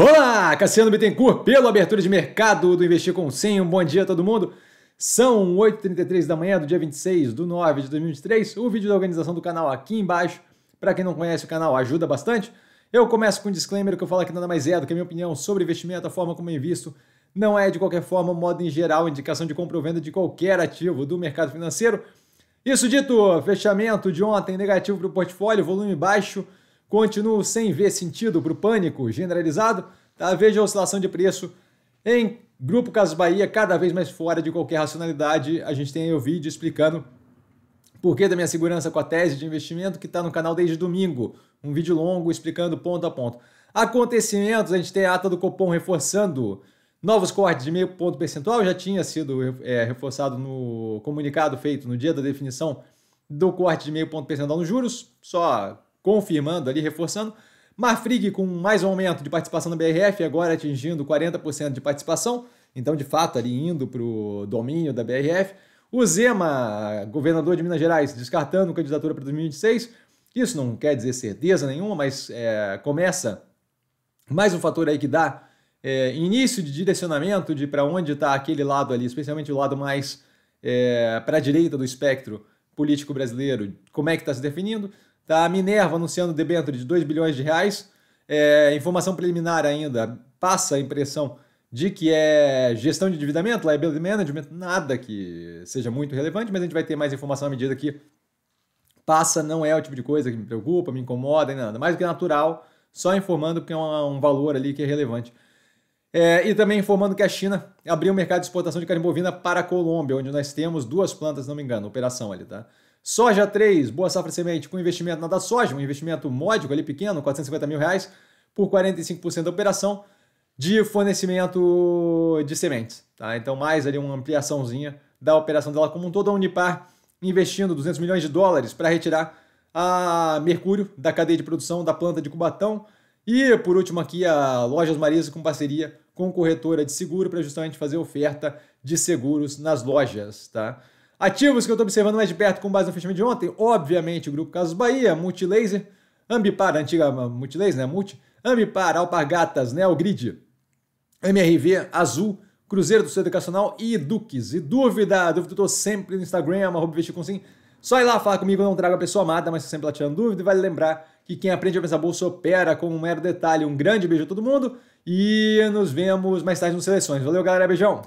Olá, Cassiano Bittencourt, pela abertura de mercado do Investir com 100. Um bom dia a todo mundo. São 8h33 da manhã do dia 26 do 9 de 2023. O vídeo da organização do canal aqui embaixo. Para quem não conhece o canal, ajuda bastante. Eu começo com um disclaimer que eu falo que nada mais é do que a minha opinião sobre investimento, a forma como eu invisto. Não é, de qualquer forma, modo em geral, indicação de compra ou venda de qualquer ativo do mercado financeiro. Isso dito, fechamento de ontem negativo para o portfólio, volume baixo, Continuo sem ver sentido para o pânico generalizado. Tá? Veja a oscilação de preço em Grupo Casas Bahia, cada vez mais fora de qualquer racionalidade. A gente tem aí o vídeo explicando por que da minha segurança com a tese de investimento que está no canal desde domingo. Um vídeo longo explicando ponto a ponto. Acontecimentos, a gente tem a ata do Copom reforçando novos cortes de meio ponto percentual, já tinha sido é, reforçado no comunicado feito no dia da definição do corte de meio ponto percentual nos juros, só confirmando ali, reforçando. Marfrig com mais um aumento de participação na BRF, agora atingindo 40% de participação, então de fato ali indo para o domínio da BRF. O Zema, governador de Minas Gerais, descartando candidatura para 2026. Isso não quer dizer certeza nenhuma, mas é, começa mais um fator aí que dá é, início de direcionamento de para onde está aquele lado ali, especialmente o lado mais é, para a direita do espectro político brasileiro, como é que está se definindo. Tá? A Minerva anunciando debênture de 2 bilhões de reais. É, informação preliminar ainda, passa a impressão de que é gestão de endividamento, liability management, nada que seja muito relevante, mas a gente vai ter mais informação à medida que passa, não é o tipo de coisa que me preocupa, me incomoda, nem nada. Mais do que natural, só informando que é um valor ali que é relevante. É, e também informando que a China abriu o mercado de exportação de carne bovina para a Colômbia, onde nós temos duas plantas, se não me engano, operação ali, tá? Soja 3, boa safra semente com investimento na da soja, um investimento módico ali pequeno, 450 mil reais, por 45% da operação de fornecimento de sementes. Tá? Então, mais ali uma ampliaçãozinha da operação dela como um todo. A Unipar investindo 200 milhões de dólares para retirar a mercúrio da cadeia de produção da planta de Cubatão. E, por último, aqui a Lojas Marisa com parceria com corretora de seguro para justamente fazer oferta de seguros nas lojas. Tá? Ativos que eu estou observando mais de perto com base no fechamento de ontem, obviamente o Grupo Casos Bahia, Multilaser, Ambipar, antiga Multilaser, né? Multi, Ambipar, Alpargatas, Neogrid, né, MRV, Azul, Cruzeiro do Sul Educacional e Duques. E dúvida, dúvida eu estou sempre no Instagram, com sim. Só ir lá falar comigo, eu não trago a pessoa amada, mas sempre lá tirando dúvida. E vale lembrar que quem aprende a pensar bolsa opera com um mero detalhe. Um grande beijo a todo mundo e nos vemos mais tarde nas Seleções. Valeu, galera, beijão!